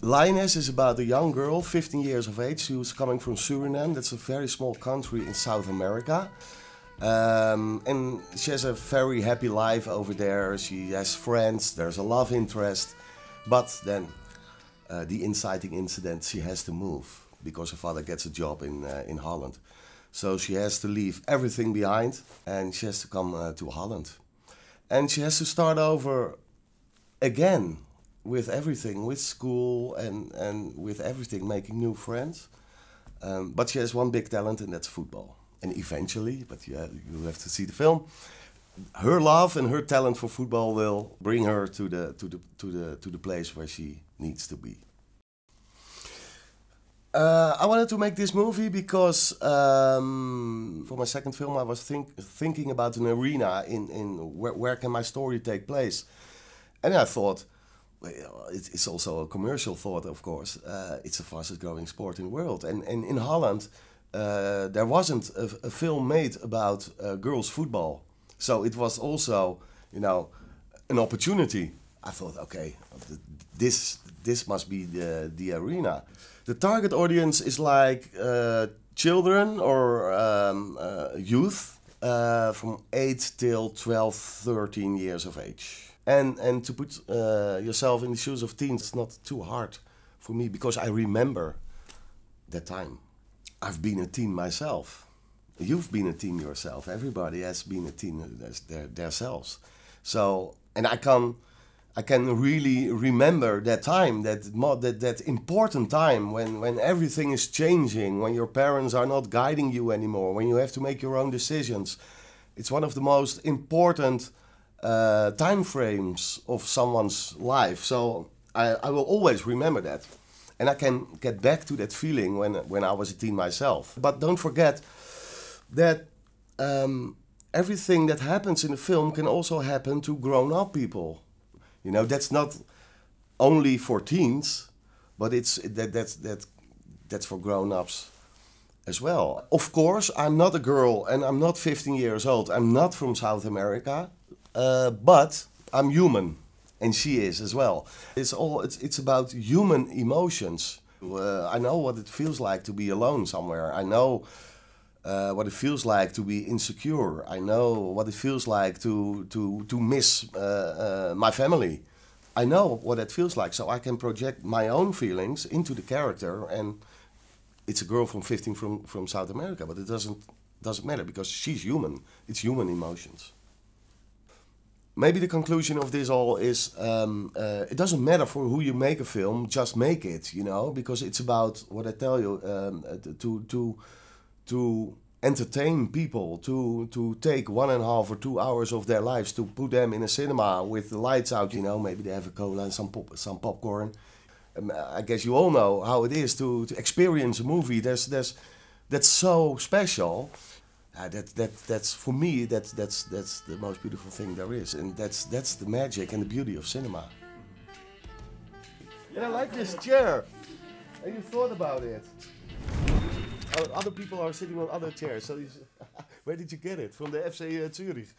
Lioness is about a young girl, 15 years of age, who's coming from Suriname. That's a very small country in South America. Um, and she has a very happy life over there. She has friends, there's a love interest. But then, uh, the inciting incident, she has to move because her father gets a job in, uh, in Holland. So she has to leave everything behind and she has to come uh, to Holland. And she has to start over again with everything, with school and and with everything, making new friends. Um, but she has one big talent, and that's football. And eventually, but you have, you have to see the film. Her love and her talent for football will bring her to the to the to the to the place where she needs to be. Uh, I wanted to make this movie because um, for my second film I was think, thinking about an arena in, in where, where can my story take place, and I thought it's also a commercial thought, of course. Uh, it's the fastest growing sport in the world. And, and in Holland, uh, there wasn't a, a, film made about uh, girls' football. So it was also, you know, an opportunity. I thought, okay, this, this must be the, the arena. The target audience is like uh, children or um, uh, youth uh, from 8 till 12, 13 years of age and and to put uh, yourself in the shoes of teens it's not too hard for me because i remember that time i've been a teen myself you've been a teen yourself everybody has been a teen uh, themselves so and i can i can really remember that time that that that important time when when everything is changing when your parents are not guiding you anymore when you have to make your own decisions it's one of the most important uh, time frames of someone's life. So I, I will always remember that. And I can get back to that feeling when, when I was a teen myself. But don't forget that um, everything that happens in the film can also happen to grown up people. You know, that's not only for teens, but it's that, that's, that, that's for grown ups as well. Of course, I'm not a girl and I'm not 15 years old. I'm not from South America. Uh, but I'm human, and she is as well. It's all it's, it's about human emotions. Uh, I know what it feels like to be alone somewhere. I know uh, what it feels like to be insecure. I know what it feels like to to to miss uh, uh, my family. I know what that feels like, so I can project my own feelings into the character. And it's a girl from 15 from from South America, but it doesn't doesn't matter because she's human. It's human emotions maybe the conclusion of this all is um, uh, it doesn't matter for who you make a film, just make it, you know, because it's about what I tell you um, uh, to to to entertain people, to to take one and a half or two hours of their lives to put them in a cinema with the lights out, you know, maybe they have a cola and some pop, some popcorn. Um, I guess you all know how it is to, to experience a movie. There's there's that's so special uh, that that that's for me that's that's that's the most beautiful thing there is, and that's that's the magic and the beauty of cinema. And I like this chair. Have you thought about it. Oh, other people are sitting on other chairs. So where did you get it? From the FC uh, Zurich.